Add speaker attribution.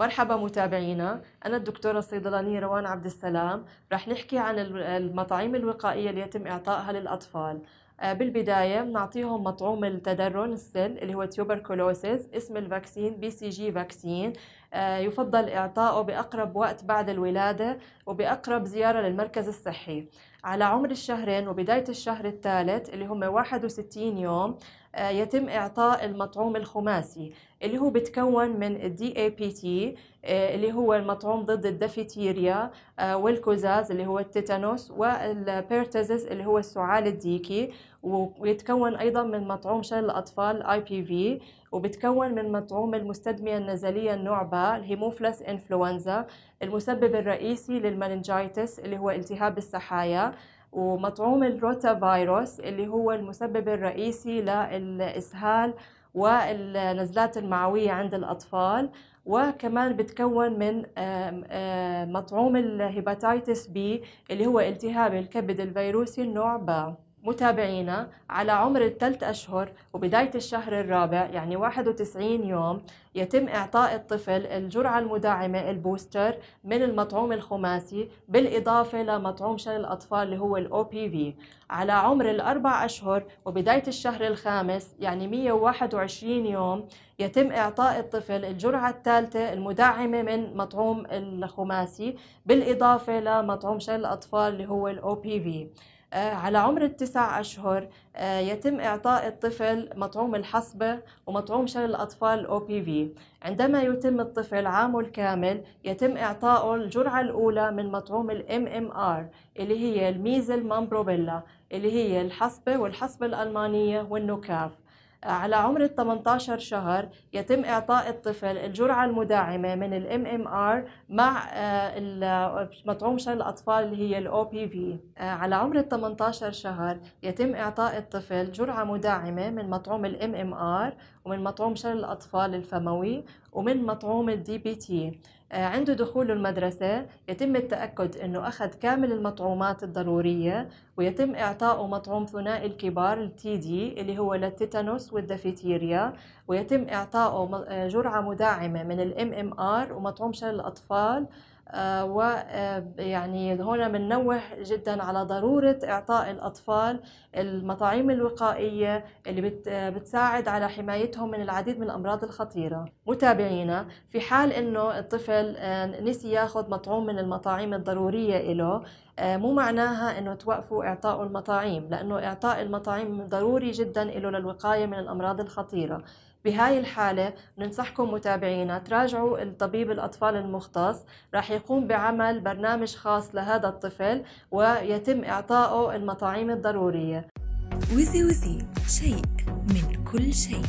Speaker 1: مرحبا متابعينا أنا الدكتورة الصيدلانية روان عبد السلام رح نحكي عن المطاعيم الوقائية اللي يتم إعطائها للأطفال آه، بالبداية بنعطيهم مطعوم التدرن السل اللي هو تيوبركولوسيس اسم الفاكسين بي سي جي فاكسين آه، يفضل إعطائه بأقرب وقت بعد الولادة وبأقرب زيارة للمركز الصحي على عمر الشهرين وبداية الشهر الثالث اللي هم 61 يوم آه، يتم إعطاء المطعوم الخماسي اللي هو بتكون من الدي اي بي تي اللي هو المطعوم ضد الدفيتيريا آه، والكوزاز اللي هو التيتانوس والبيرتزس اللي هو السعال الديكي ويتكون أيضا من مطعوم شلل الأطفال اي بي في وبتكون من مطعوم المستدمية النزلية النوع ب الهيموفلس انفلونزا المسبب الرئيسي للمننجايتس اللي هو التهاب السحايا ومطعوم الروتا فيروس اللي هو المسبب الرئيسي للإسهال والنزلات المعوية عند الأطفال وكمان بتكون من مطعوم الهيباتيتس بي اللي هو التهاب الكبد الفيروسي النوع ب متابعينا على عمر الثلاث أشهر وبداية الشهر الرابع يعني 91 يوم يتم إعطاء الطفل الجرعة المداعمة البوستر من المطعوم الخماسي بالإضافة لمطعوم شلل الأطفال اللي هو الأو بي في على عمر الأربع أشهر وبداية الشهر الخامس يعني 121 يوم يتم إعطاء الطفل الجرعة الثالثة المداعمة من مطعوم الخماسي بالإضافة لمطعوم شلل الأطفال اللي هو الأو بي في آه، على عمر التسع أشهر آه، يتم إعطاء الطفل مطعوم الحصبة ومطعوم شلل الأطفال أو بي في عندما يتم الطفل عامه الكامل يتم إعطائه الجرعة الأولى من مطعوم الام ام ار اللي هي الميزل مامبروبيلا اللي هي الحصبة والحصبة الألمانية والنكاف على عمر ال 18 شهر يتم إعطاء الطفل الجرعة المداعمة من ام MMR مع آه، مطعوم شل الأطفال اللي هي بي OPV آه، على عمر ال 18 شهر يتم إعطاء الطفل جرعة مداعمة من مطعوم ام MMR ومن مطعوم شر الأطفال الفموي ومن مطعوم الدي بي تي عند دخوله المدرسة يتم التأكد أنه أخذ كامل المطعومات الضرورية ويتم إعطائه مطعوم ثنائي الكبار التي دي اللي هو للتيتانوس والدفيتيريا ويتم إعطائه آه، جرعة مداعمة من الام ام ار ومطعوم شل الأطفال آه، ويعني آه، هنا بننوه جدا على ضرورة إعطاء الأطفال المطاعيم الوقائية اللي آه، بتساعد على حمايتهم من العديد من الأمراض الخطيرة متابعينا في حال أنه الطفل نسي ياخذ مطعوم من المطاعيم الضرورية له مو معناها انه توقفوا إعطاء المطاعيم لانه اعطاء المطاعيم ضروري جدا له للوقايه من الامراض الخطيره بهاي الحالة بننصحكم متابعينا تراجعوا الطبيب الأطفال المختص راح يقوم بعمل برنامج خاص لهذا الطفل ويتم إعطائه المطاعيم الضرورية وزي وزي شيء من كل شيء